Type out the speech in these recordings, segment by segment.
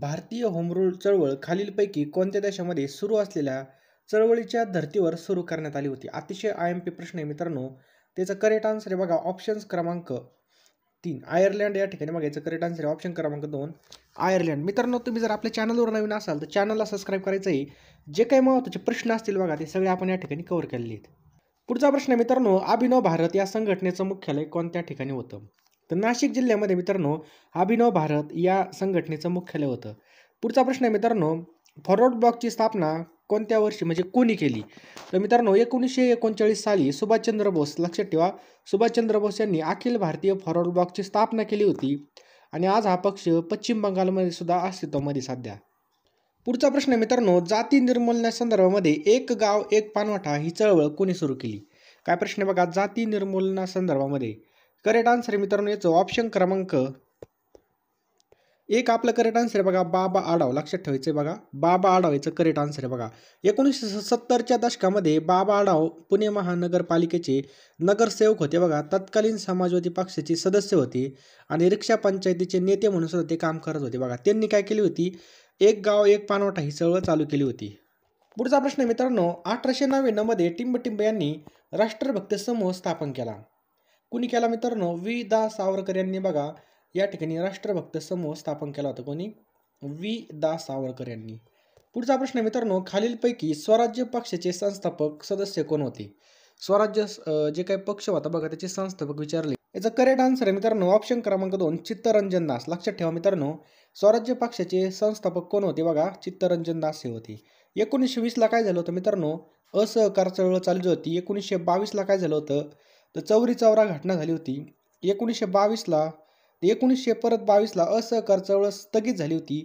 भारतीय होमरूल चळवळ खालीलपैकी कोणत्या देशामध्ये सुरू असलेल्या चळवळीच्या धर्तीवर सुरू करण्यात आली होती अतिशय आय एम पी प्रश्न आहे मित्रांनो त्याचा करेक्ट आन्सर आहे बघा ऑप्शन्स क्रमांक तीन आयर्लंड या ठिकाणी बघा याचं करेक्ट आन्सर आहे ऑप्शन क्रमांक दोन आयर्लंड मित्रांनो तुम्ही जर आपल्या चॅनलवर नवीन असाल तर चॅनलला सबस्क्राईब करायचं आहे जे काही महत्त्वाचे प्रश्न असतील बघा ते सगळे आपण या ठिकाणी कव्हर केलेले आहेत पुढचा प्रश्न आहे मित्रांनो अभिनव भारत या संघटनेचं मुख्यालय कोणत्या ठिकाणी होतं तर नाशिक जिल्ह्यामध्ये मित्रांनो अभिनव भारत या संघटनेचं मुख्यालय होतं पुढचा प्रश्न आहे मित्रांनो फॉरवर्ड ब्लॉकची स्थापना कोणत्या वर्षी म्हणजे कोणी केली तर मित्रांनो एकोणीसशे एकोणचाळीस साली सुभाषचंद्र बोस लक्षात ठेवा सुभाषचंद्र बोस यांनी अखिल भारतीय फॉरवर्ड ब्लॉकची स्थापना केली होती आणि आज हा पक्ष पश्चिम बंगालमध्ये सुद्धा अस्तित्वामध्ये सध्या पुढचा प्रश्न मित्रांनो जाती निर्मूलनासंदर्भामध्ये एक गाव एक पानवठा ही चळवळ कोणी सुरू केली काय प्रश्न बघा जाती निर्मूलनासंदर्भामध्ये करेक्ट आन्सर आहे मित्रांनो याचं ऑप्शन क्रमांक एक आपलं करेक्ट आन्सर आहे बघा बाबा आडाव लक्षात ठेवायचं बघा बाबा आडाव याचं करेक्ट आन्सर आहे बघा एकोणीसशे सत्तरच्या दशकामध्ये बाबा आडाव पुणे महानगरपालिकेचे नगरसेवक होते बघा तत्कालीन समाजवादी पक्षाचे सदस्य होते आणि रिक्षा पंचायतीचे नेते म्हणून सुद्धा ते काम करत होते बघा त्यांनी काय केली होती एक गाव एक पानवटा ही चळवळ चालू केली होती पुढचा प्रश्न मित्रांनो अठराशे नव्याण्णवमध्ये टिंबटिंब यांनी राष्ट्रभक्त समूह स्थापन केला कुणी केला मित्रांनो वी दा सावरकर यांनी बघा या ठिकाणी राष्ट्रभक्त समूह स्थापन केला होता कोणी वी दा सावरकर यांनी पुढचा प्रश्न मित्रांनो खालीलपैकी स्वराज्य पक्षाचे संस्थापक सदस्य कोण होते स्वराज्य जे काही पक्ष होता बघा त्याचे संस्थापक विचारले याचा करेक्ट आन्सर आहे मित्रांनो ऑप्शन क्रमांक दोन चित्तरंजन दास लक्षात ठेवा मित्रांनो स्वराज्य पक्षाचे संस्थापक कोण होते बघा चित्तरंजन दास हे होते एकोणीसशे वीसला काय झालं होतं मित्रांनो असहकार चळवळ चालली होती एकोणीसशे बावीसला काय झालं होतं तर चौरी चौरा घटना झाली होती एकोणीसशे बावीसला एकोणीसशे परत बावीसला असहकार चळवळ स्थगित झाली होती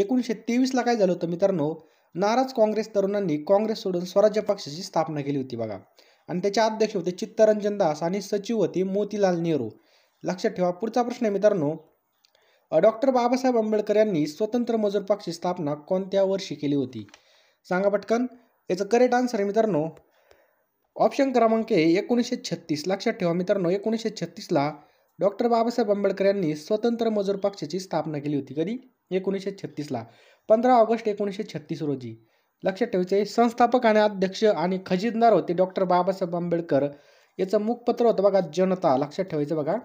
एकोणीसशे तेवीसला काय झालं होतं मित्रांनो नाराज काँग्रेस तरुणांनी काँग्रेस सोडून स्वराज्य पक्षाची स्थापना केली होती बघा आणि त्याचे अध्यक्ष होते चित्तरंजन दास आणि सचिव होते मोतीलाल नेहरू लक्षात ठेवा पुढचा प्रश्न आहे मित्रांनो डॉक्टर बाबासाहेब आंबेडकर यांनी स्वतंत्र मजूर पक्षाची स्थापना कोणत्या वर्षी केली होती सांगा पटकन याचं करेक्ट आन्सर आहे मित्रांनो ऑप्शन क्रमांक ए एकोणीसशे छत्तीस लक्षात ठेवा मित्रांनो एकोणीसशे छत्तीसला डॉक्टर बाबासाहेब आंबेडकर यांनी स्वतंत्र मजूर पक्षाची स्थापना केली होती कधी एकोणीसशे छत्तीसला पंधरा ऑगस्ट एकोणीसशे छत्तीस रोजी लक्षात ठेवायचे संस्थापक आणि अध्यक्ष आणि खजिनदार होते डॉक्टर बाबासाहेब आंबेडकर याचं मुखपत्र होतं बघा जनता लक्षात ठेवायचं बघा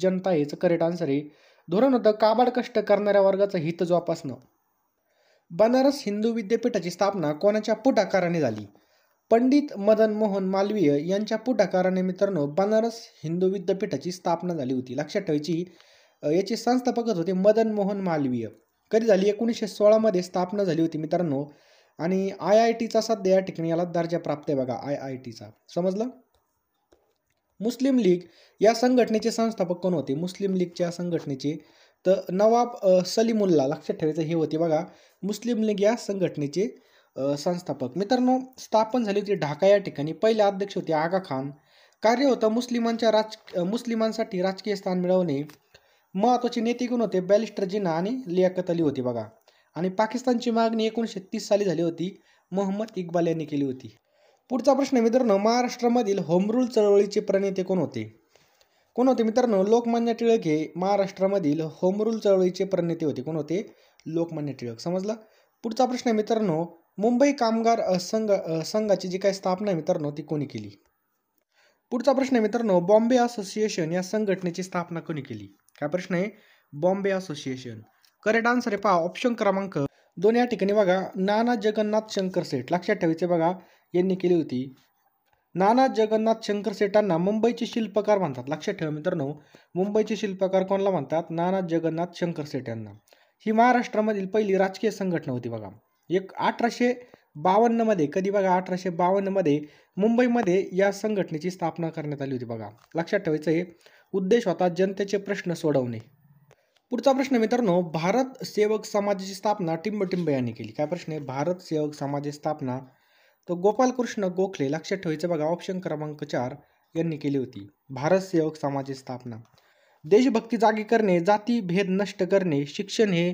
जनता याचं करेक्ट आन्सर आहे धोरण होतं काबाड कष्ट करणाऱ्या वर्गाचं हित जोपासणं बनारस हिंदू विद्यापीठाची स्थापना कोणाच्या पुढाकाराने झाली पंडित मदन मोहन मालवीय यांच्या पुढाकाराने मित्रांनो बनारस हिंदू विद्यापीठाची स्थापना झाली होती लक्षात ठेवायची याचे संस्थापकच होते मदन मोहन मालवीय कधी झाली एकोणीसशे सोळामध्ये स्थापना झाली होती मित्रांनो आणि आय आय टीचा सध्या या ठिकाणी याला दर्जा प्राप्त आहे बघा आय आय टीचा समजलं मुस्लिम लीग या संघटनेचे संस्थापक कोण होते मुस्लिम लीगच्या संघटनेचे तर नवाब सलीमुल्ला लक्षात ठेवायचं हे होते बघा मुस्लिम लीग या संघटनेचे संस्थापक मित्रांनो स्थापन झाली होती ढाका या ठिकाणी पहिले अध्यक्ष होते आगा खान कार्य होतं मुस्लिमांच्या राज मुस्लिमांसाठी राजकीय स्थान मिळवणे नेते नेतेगुण होते बॅलिस्टर जिना आणि लियाकत अली होती बघा आणि पाकिस्तानची मागणी एकोणीसशे तीस साली झाली होती मोहम्मद इक्बाल यांनी केली होती पुढचा प्रश्न मित्रांनो महाराष्ट्रामधील होमरूल चळवळीचे प्रणेते कोण होते कोण होते मित्रांनो लोकमान्य टिळक हे महाराष्ट्रामधील होमरूल चळवळीचे प्रणेते होते कोण होते लोकमान्य टिळक समजला पुढचा प्रश्न मित्रांनो मुंबई कामगार संघ संघाची जी काही स्थापना आहे मित्रांनो ती कोणी केली पुढचा प्रश्न आहे मित्रांनो बॉम्बे असोसिएशन या संघटनेची स्थापना कोणी केली काय प्रश्न आहे बॉम्बे असोसिएशन करेक्ट आन्सर आहे पहा ऑप्शन क्रमांक दोन या ठिकाणी बघा नाना जगन्नाथ शंकर सेठ लक्षात ठेवायचे बघा यांनी केली होती नाना जगन्नाथ शंकर सेठांना मुंबईचे शिल्पकार म्हणतात लक्षात ठेवा मित्रांनो मुंबईचे शिल्पकार कोणाला म्हणतात नाना जगन्नाथ शंकर सेठ यांना ही महाराष्ट्रामधील पहिली राजकीय संघटना होती बघा एक अठराशे बावन्नमध्ये कधी बघा अठराशे बावन्नमध्ये मुंबईमध्ये या संघटनेची स्थापना करण्यात आली होती बघा लक्षात ठेवायचं हे उद्देश होता जनतेचे प्रश्न सोडवणे पुढचा प्रश्न मित्रांनो भारत सेवक समाजाची स्थापना टिंबटिंब यांनी केली काय प्रश्न आहे भारत सेवक समाजाची स्थापना तर गोपालकृष्ण गोखले लक्षात ठेवायचं बघा ऑप्शन क्रमांक चार यांनी केली होती भारत सेवक समाजाची स्थापना देशभक्ती जागी करणे जाती भेद नष्ट करणे शिक्षण हे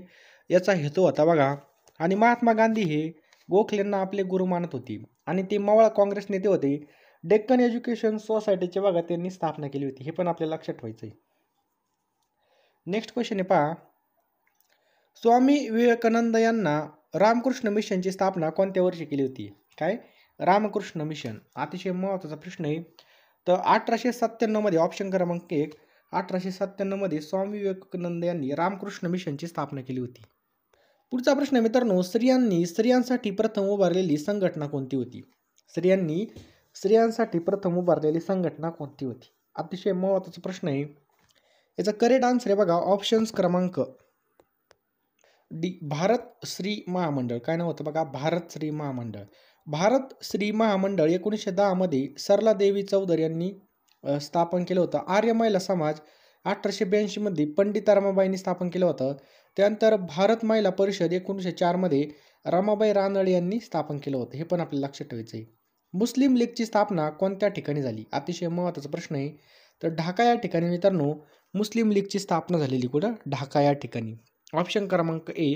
याचा हेतू होता बघा आणि महात्मा गांधी हे गोखलेंना आपले गुरु मानत होती आणि ते मावळ काँग्रेस नेते होते डेक्कन एज्युकेशन सोसायटीच्या भागात त्यांनी स्थापना केली होती हे पण आपल्याला लक्षात ठेवायचंय आहे नेक्स्ट क्वेश्चन आहे पहा स्वामी विवेकानंद यांना रामकृष्ण मिशनची स्थापना कोणत्या वर्षी केली होती काय रामकृष्ण मिशन अतिशय महत्त्वाचा प्रश्न आहे तर अठराशे सत्त्याण्णवमध्ये ऑप्शन क्रमांक एक अठराशे सत्त्याण्णवमध्ये स्वामी विवेकानंद यांनी रामकृष्ण मिशनची स्थापना केली होती पुढचा प्रश्न मित्रांनो स्त्रियांनी स्त्रियांसाठी प्रथम उभारलेली संघटना कोणती होती स्त्रियांनी स्त्रियांसाठी प्रथम उभारलेली संघटना कोणती होती अतिशय महत्त्वाचा प्रश्न आहे याचा करेक्ट आन्सर आहे बघा ऑप्शन्स क्रमांक डी भारत श्री महामंडळ काय नाव होतं बघा भारत श्री महामंडळ भारत श्री महामंडळ एकोणीसशे दहामध्ये सरला देवी चौधरी यांनी स्थापन केलं होतं आर्य महिला समाज अठराशे ब्याऐंशीमध्ये पंडित रमाबाईंनी स्थापन केलं होतं त्यानंतर भारत महिला परिषद एकोणीसशे चारमध्ये रमाबाई रानडे यांनी स्थापन केलं होतं हे पण आपल्याला लक्षात ठेवायचं आहे मुस्लिम लीगची स्थापना कोणत्या ठिकाणी झाली अतिशय महत्त्वाचा प्रश्न आहे तर ढाका या ठिकाणी मित्रांनो मुस्लिम लीगची स्थापना झालेली कुठं ढाका या ठिकाणी ऑप्शन क्रमांक ए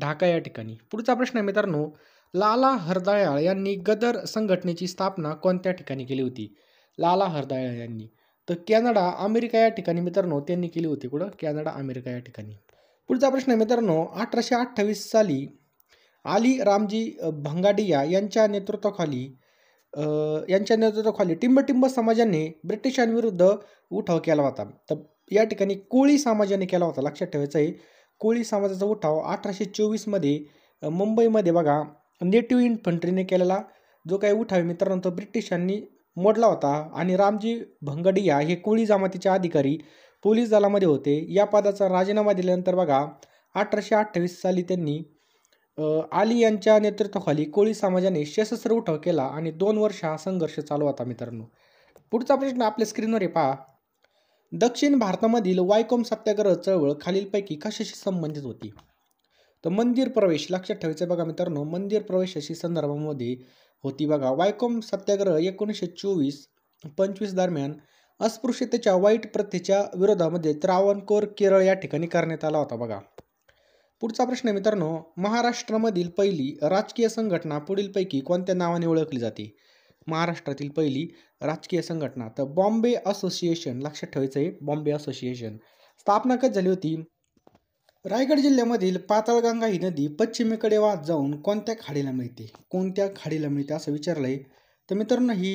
ढाका या ठिकाणी पुढचा प्रश्न आहे मित्रांनो लाला हरदयाळ यांनी गदर संघटनेची स्थापना कोणत्या ठिकाणी केली होती लाला हरदयाळ यांनी तर कॅनडा अमेरिका या ठिकाणी मित्रांनो त्यांनी केली होती कुठं कॅनडा अमेरिका या ठिकाणी पुढचा प्रश्न मित्रांनो अठराशे अठ्ठावीस साली आली रामजी भंगाडिया यांच्या नेतृत्वाखाली यांच्या नेतृत्वाखाली टिंबटिंब समाजाने ब्रिटिशांविरुद्ध उठाव केला होता तर या ठिकाणी कोळी समाजाने केला होता लक्षात ठेवायचं आहे कोळी समाजाचा उठाव अठराशे चोवीसमध्ये मुंबईमध्ये बघा नेटिव्ह इन्फंट्रीने केलेला जो काही उठाव मित्रांनो तो ब्रिटिशांनी मोडला होता आणि रामजी भंगडिया हे कोळी जमातीचे अधिकारी पोलीस दलामध्ये होते या पदाचा राजीनामा दिल्यानंतर बघा अठराशे अठ्ठावीस साली त्यांनी आली यांच्या नेतृत्वाखाली कोळी समाजाने सशस्त्र उठाव केला आणि दोन वर्ष हा संघर्ष चालू होता मित्रांनो पुढचा प्रश्न आपल्या स्क्रीनवर पहा दक्षिण भारतामधील वायकोम सत्याग्रह चळवळ खालीलपैकी कशाशी संबंधित होती तर मंदिर प्रवेश लक्षात ठेवायचं बघा मित्रांनो मंदिर प्रवेशाशी संदर्भामध्ये होती बघा वायकोम सत्याग्रह एकोणीसशे चोवीस पंचवीस दरम्यान अस्पृश्यतेच्या वाईट प्रथेच्या विरोधामध्ये त्रावणकोर केरळ या ठिकाणी करण्यात आला होता बघा पुढचा प्रश्न मित्रांनो महाराष्ट्रामधील पहिली राजकीय संघटना पुढीलपैकी कोणत्या नावाने ओळखली जाते महाराष्ट्रातील पहिली राजकीय संघटना तर बॉम्बे असोसिएशन लक्षात ठेवायचं आहे बॉम्बे असोसिएशन स्थापना कधी झाली होती रायगड जिल्ह्यामधील पाताळगंगा ही नदी पश्चिमेकडे वाहत जाऊन कोणत्या खाडीला मिळते कोणत्या खाडीला मिळते असं विचारलं आहे तर मित्रांनो ही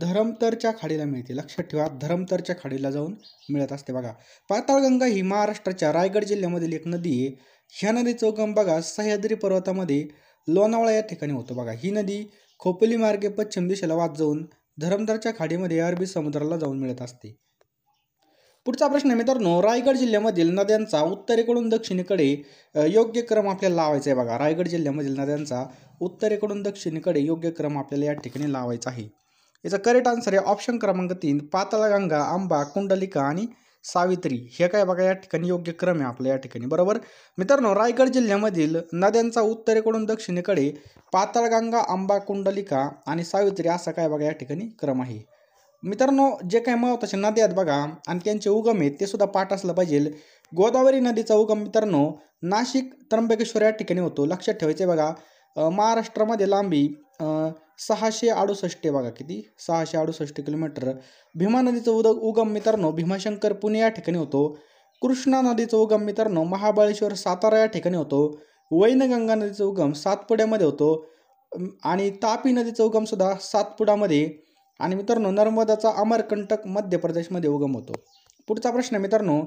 धरमतरच्या खाडीला मिळते लक्षात ठेवा धरमतरच्या खाडीला जाऊन मिळत असते बघा पाताळगंगा ही महाराष्ट्राच्या रायगड जिल्ह्यामधील एक नदी आहे ह्या नदीचं उगम बघा सह्याद्री पर्वतामध्ये लोणावळा या ठिकाणी होतो बघा ही नदी खोपोली मार्गे पश्चिम दिशेला वाद जाऊन धरमतरच्या खाडीमध्ये अरबी समुद्राला जाऊन मिळत असते पुढचा प्रश्न आहे मित्रांनो रायगड जिल्ह्यामधील नद्यांचा उत्तरेकडून दक्षिणेकडे योग्य क्रम आपल्याला लावायचा आहे बघा रायगड जिल्ह्यामधील नद्यांचा उत्तरेकडून दक्षिणेकडे योग्य क्रम आपल्याला या ठिकाणी लावायचा आहे याचा करेक्ट आन्सर आहे ऑप्शन क्रमांक तीन पातळगंगा आंबा कुंडलिका आणि सावित्री हे काय बघा या ठिकाणी योग्य क्रम आहे आपल्या या ठिकाणी बरोबर मित्रांनो रायगड जिल्ह्यामधील नद्यांचा उत्तरेकडून दक्षिणेकडे पाताळगंगा आंबा कुंडलिका आणि सावित्री असा काय बघा या ठिकाणी क्रम आहे मित्रांनो जे काही महत्त्वाचे नदी आहेत बघा आणि त्यांचे उगम आहेत ते सुद्धा पाठ असलं पाहिजे गोदावरी नदीचा उगम मित्रांनो नाशिक त्र्यंबकेश्वर या ठिकाणी होतो लक्षात ठेवायचे बघा महाराष्ट्रामध्ये लांबी सहाशे अडुसष्ट बघा किती सहाशे अडुसष्ट किलोमीटर भीमा नदीचं उद उगम मित्रांनो भीमाशंकर पुणे या ठिकाणी होतो कृष्णा नदीचं उगम मित्रांनो महाबळेश्वर सातारा या ठिकाणी होतो वैनगंगा नदीचं उगम सातपुड्यामध्ये होतो आणि तापी नदीचा उगमसुद्धा सातपुडामध्ये आणि मित्रांनो नर्मदाचा अमरकंटक मध्य प्रदेशमध्ये उगम होतो पुढचा प्रश्न मित्रांनो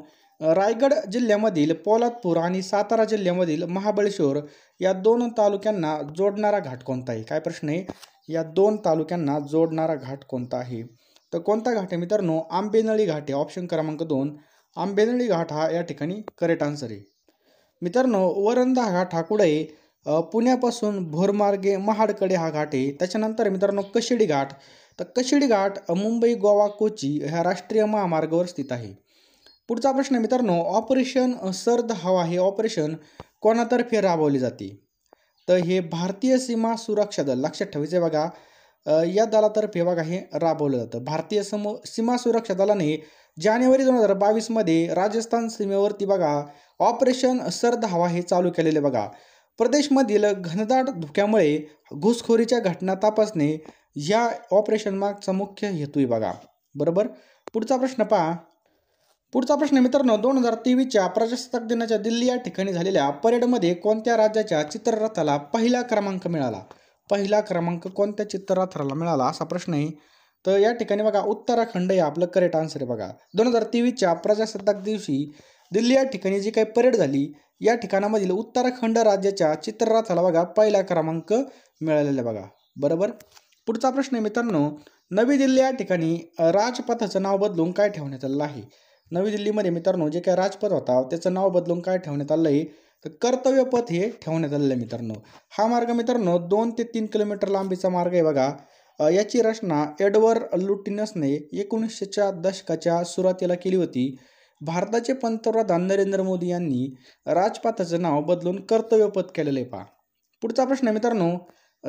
रायगड जिल्ह्यामधील पोलादपूर आणि सातारा जिल्ह्यामधील महाबळेश्वर या दोन तालुक्यांना जोडणारा घाट कोणता आहे काय प्रश्न आहे या दोन तालुक्यांना जोडणारा घाट कोणता आहे तर कोणता घाट आहे मित्रांनो आंबेनळी घाट आहे ऑप्शन क्रमांक दोन आंबेनळी घाट हा या ठिकाणी करेक्ट आन्सर आहे मित्रांनो वरंदा घाट हा कुठे पुण्यापासून भोरमार्गे महाडकडे हा घाट आहे त्याच्यानंतर मित्रांनो कशेडी घाट तर कशिडी घाट मुंबई गोवा कोची ह्या राष्ट्रीय महामार्गावर स्थित आहे पुढचा प्रश्न मित्रांनो ऑपरेशन सर्द हवा हे ऑपरेशन कोणातर्फे राबवले जाते तर हे भारतीय सीमा सुरक्षा दल लक्षात ठेवायचे बघा या दलातर्फे बघा हे राबवलं जातं भारतीय सम सीमा सुरक्षा दलाने जानेवारी दोन हजार बावीसमध्ये राजस्थान सीमेवरती बघा ऑपरेशन सर्द हवा हे चालू केलेले बघा प्रदेशमधील घनदाट धुक्यामुळे घुसखोरीच्या घटना तपासणे या ऑपरेशन मागचा मुख्य हेतू आहे बघा बरोबर पुढचा प्रश्न पहा पुढचा प्रश्न मित्रांनो दोन हजार तेवीसच्या प्रजासत्ताक दिनाच्या दिल्ली या ठिकाणी झालेल्या परेडमध्ये कोणत्या राज्याच्या चित्ररथाला पहिला क्रमांक मिळाला पहिला क्रमांक कोणत्या चित्ररथाला मिळाला असा प्रश्न आहे तर या ठिकाणी बघा उत्तराखंड हे आपलं करेक्ट आन्सर आहे बघा दोन हजार तेवीसच्या प्रजासत्ताक दिवशी दिल्ली या ठिकाणी जी काही परेड झाली या ठिकाणामधील उत्तराखंड राज्याच्या चित्ररथाला बघा पहिला क्रमांक मिळालेला बघा बरोबर पुढचा प्रश्न मित्रांनो नवी दिल्ली या ठिकाणी राजपथाचं नाव बदलून काय ठेवण्यात आलं आहे नवी दिल्लीमध्ये मित्रांनो जे काय राजपथ होता त्याचं नाव बदलून काय ठेवण्यात आलं आहे तर कर्तव्यपथ हे ठेवण्यात आलेलं आहे मित्रांनो हा मार्ग मित्रांनो दोन ते तीन किलोमीटर लांबीचा मार्ग आहे बघा याची रचना एडवर्ड लुटिनसने एकोणीसशेच्या दशकाच्या सुरुवातीला केली होती भारताचे पंतप्रधान नरेंद्र मोदी यांनी राजपथाचं नाव बदलून कर्तव्यपथ केलेलं आहे पहा पुढचा प्रश्न मित्रांनो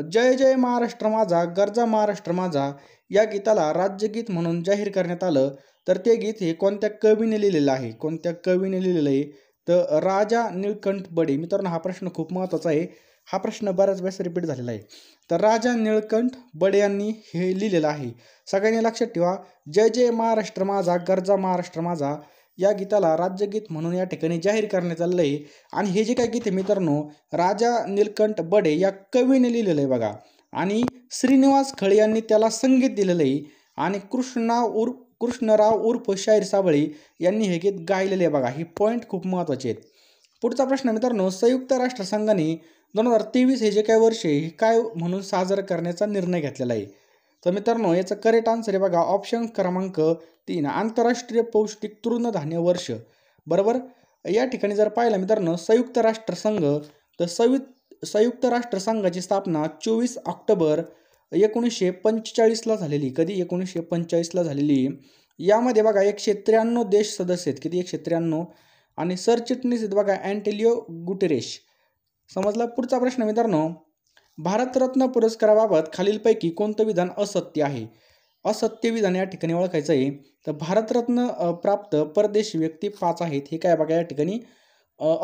जय जय महाराष्ट्र माझा गरजा महाराष्ट्र माझा या गीताला राज्यगीत म्हणून जाहीर करण्यात आलं तर ते गीत हे कोणत्या कवीने लिहिलेलं आहे कोणत्या कवीने लिहिलेलं आहे तर राजा निळकंठ बडे मित्रांनो हा प्रश्न खूप महत्त्वाचा आहे हा प्रश्न बऱ्याच वेळेस रिपीट झालेला आहे तर राजा निळकंठ बडे यांनी हे लिहिलेलं आहे सगळ्यांनी लक्षात ठेवा जय जय महाराष्ट्र माझा गरजा महाराष्ट्र माझा या गीताला राज्यगीत म्हणून या ठिकाणी जाहीर करण्यात आलेलं आहे आणि हे जे काही गीत आहे मित्रांनो राजा निलकंठ बडे या कवीने लिहिलेलं आहे बघा आणि श्रीनिवास खळे यांनी त्याला संगीत दिलेलं आहे आणि कृष्णा उर् कृष्णराव उर्फ शाहीर साबळे यांनी हे गीत गायलेले आहे बघा ही पॉईंट खूप महत्त्वाचे आहेत पुढचा प्रश्न मित्रांनो संयुक्त राष्ट्रसंघाने दोन हजार तेवीस हे जे काय वर्ष हे काय म्हणून साजरं करण्याचा निर्णय घेतलेला आहे तर मित्रांनो याचं करेक्ट आन्सर आहे बघा ऑप्शन क्रमांक तीन आंतरराष्ट्रीय पौष्टिक तृणधान्य वर्ष बरोबर या ठिकाणी जर पाहिलं मित्रांनो संयुक्त राष्ट्रसंघ तर संयुक्त संयुक्त राष्ट्रसंघाची स्थापना चोवीस ऑक्टोबर एकोणीसशे पंचेचाळीसला झालेली कधी एकोणीसशे पंचेचाळीसला झालेली यामध्ये बघा एकशे त्र्याण्णव देश सदस्य आहेत किती एकशे त्र्याण्णव आणि सरचिटणीस आहेत बघा अँटेलिओ गुटेरेश समजला पुढचा प्रश्न मित्रांनो भारतरत्न पुरस्काराबाबत खालीलपैकी कोणतं विधान असत्य आहे असत्य विधान या ठिकाणी ओळखायचं आहे तर भारतरत्न प्राप्त परदेशी व्यक्ती पाच आहेत हे काय बघा या ठिकाणी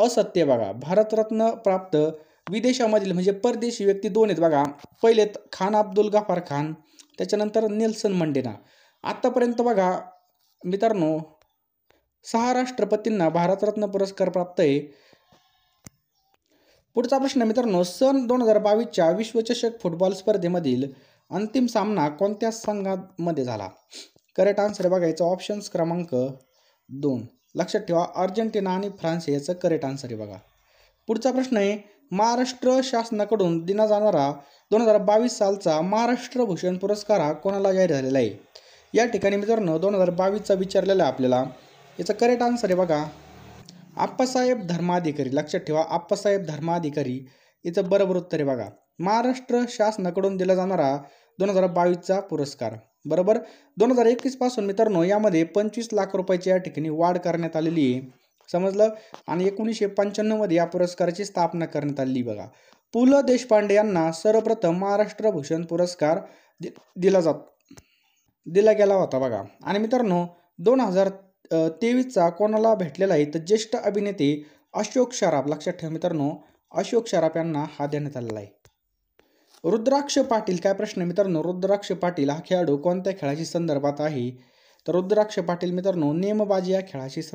असत्य बघा भारतरत्न प्राप्त विदेशामधील म्हणजे परदेशी व्यक्ती दोन आहेत बघा पहिले खान अब्दुल गफार खान त्याच्यानंतर नेल्सन मंडेना आत्तापर्यंत बघा मित्रांनो सहा राष्ट्रपतींना भारतरत्न पुरस्कार प्राप्त आहे पुढचा प्रश्न मित्रांनो सन दोन हजार बावीसच्या विश्वचषक फुटबॉल स्पर्धेमधील अंतिम सामना कोणत्या संघामध्ये झाला करेक्ट आन्सर याचा ऑप्शन्स क्रमांक दोन लक्षात ठेवा अर्जेंटिना आणि फ्रान्स याचं करेक्ट आन्सर आहे बघा पुढचा प्रश्न आहे महाराष्ट्र शासनाकडून दिला जाणारा दोन हजार बावीस सालचा महाराष्ट्र भूषण पुरस्कार हा कोणाला जाहीर झालेला आहे या ठिकाणी मित्रांनो दोन हजार बावीसचा विचारलेला आहे आपल्याला याचं करेक्ट आन्सर आहे बघा आप्पासाहेब धर्माधिकारी लक्षात ठेवा आप्पासाहेब धर्माधिकारी याचं बरोबर उत्तर आहे बघा महाराष्ट्र शासनाकडून दिला जाणारा दोन हजार बावीसचा पुरस्कार बरोबर दोन हजार एकवीसपासून मित्रांनो यामध्ये पंचवीस लाख रुपयाची या ठिकाणी वाढ करण्यात आलेली आहे समजलं आणि एकोणीसशे पंच्याण्णवमध्ये या पुरस्काराची स्थापना करण्यात आली बघा पु ल देशपांडे यांना सर्वप्रथम महाराष्ट्र भूषण पुरस्कार दि दिला जात दिला गेला होता बघा आणि मित्रांनो दोन हजार तेवीसचा कोणाला भेटलेला आहे तर ज्येष्ठ अभिनेते अशोक शराफ लक्षात ठेव मित्रांनो अशोक शराफ यांना हा देण्यात आलेला आहे रुद्राक्ष पाटील काय प्रश्न मित्रांनो रुद्राक्ष पाटील हा खेळाडू कोणत्या खेळाशी संदर्भात आहे तर रुद्राक्ष पाटील मित्रांनो नेमबाजी या खेळाशी